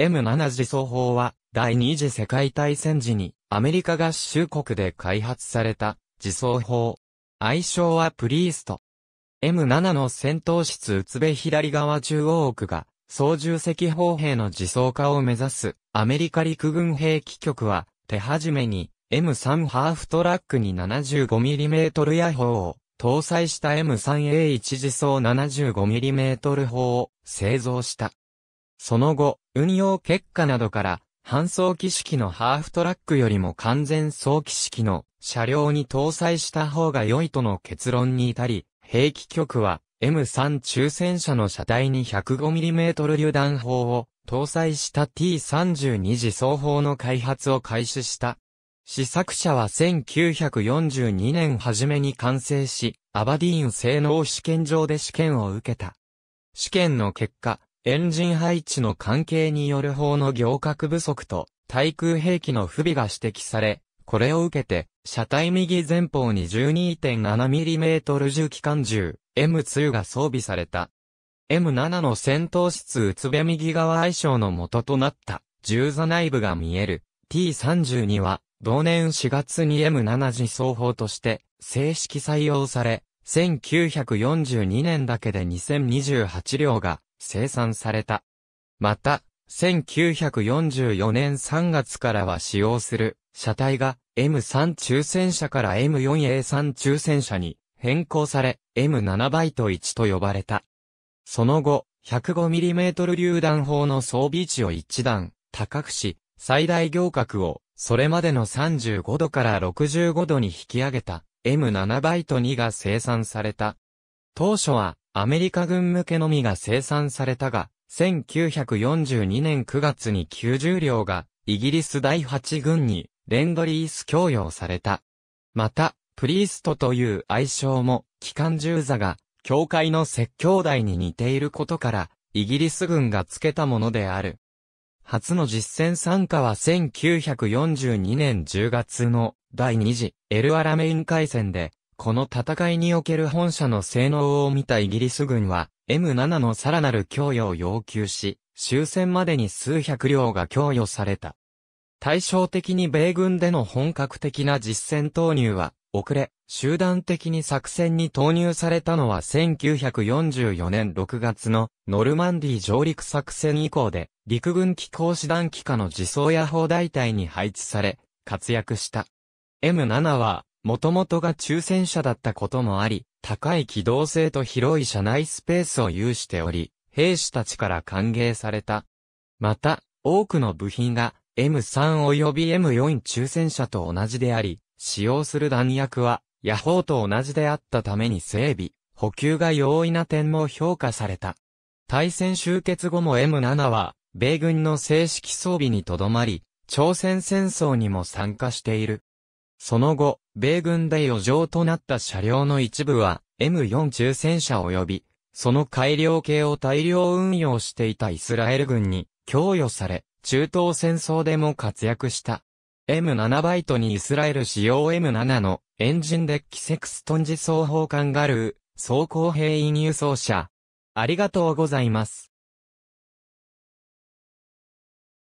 M7 自走砲は、第二次世界大戦時に、アメリカ合衆国で開発された、自走砲。愛称はプリースト。M7 の戦闘室うつべ左側中央奥が、操縦席砲兵の自走化を目指す、アメリカ陸軍兵器局は、手始めに、M3 ハーフトラックに 75mm 野砲を、搭載した M3A1 自走 75mm 砲を製造した。その後、運用結果などから、搬送機式のハーフトラックよりも完全送機式の車両に搭載した方が良いとの結論に至り、兵器局は M3 中戦車の車体に 105mm 榴弾砲を搭載した T32 次装砲の開発を開始した。試作車は1942年初めに完成し、アバディーン性能試験場で試験を受けた。試験の結果、エンジン配置の関係による砲の行革不足と、対空兵器の不備が指摘され、これを受けて、車体右前方に 12.7mm 重機関銃、M2 が装備された。M7 の戦闘室うつべ右側相性の元となった、銃座内部が見える、T32 は、同年4月に M7 自走砲として、正式採用され、1942年だけで2028両が生産された。また、1944年3月からは使用する車体が M3 抽選車から M4A3 抽選車に変更され M7 バイト1と呼ばれた。その後、105mm 榴弾砲の装備値を一段高くし、最大行角をそれまでの35度から65度に引き上げた M7 バイト2が生産された。当初はアメリカ軍向けのみが生産されたが、1942年9月に90両が、イギリス第8軍に、レンドリース供与された。また、プリーストという愛称も、機関銃座が、教会の説教台に似ていることから、イギリス軍が付けたものである。初の実戦参加は1942年10月の第2次エルアラメイン海戦でこの戦いにおける本社の性能を見たイギリス軍は、M7 のさらなる供与を要求し、終戦までに数百両が供与された。対照的に米軍での本格的な実戦投入は、遅れ、集団的に作戦に投入されたのは1944年6月のノルマンディ上陸作戦以降で、陸軍機構師団機下の自走や砲台隊に配置され、活躍した。M7 は、元々が抽選車だったこともあり、高い機動性と広い車内スペースを有しており、兵士たちから歓迎された。また、多くの部品が M3 及び M4 抽選車と同じであり、使用する弾薬は、ヤホーと同じであったために整備、補給が容易な点も評価された。対戦終結後も M7 は、米軍の正式装備にとどまり、朝鮮戦争にも参加している。その後、米軍で余剰となった車両の一部は M4 中戦車及び、その改良系を大量運用していたイスラエル軍に供与され、中東戦争でも活躍した。M7 バイトにイスラエル使用 M7 のエンジンデッキセクストンジ走砲カンガルー、装甲兵員輸送車。ありがとうございます。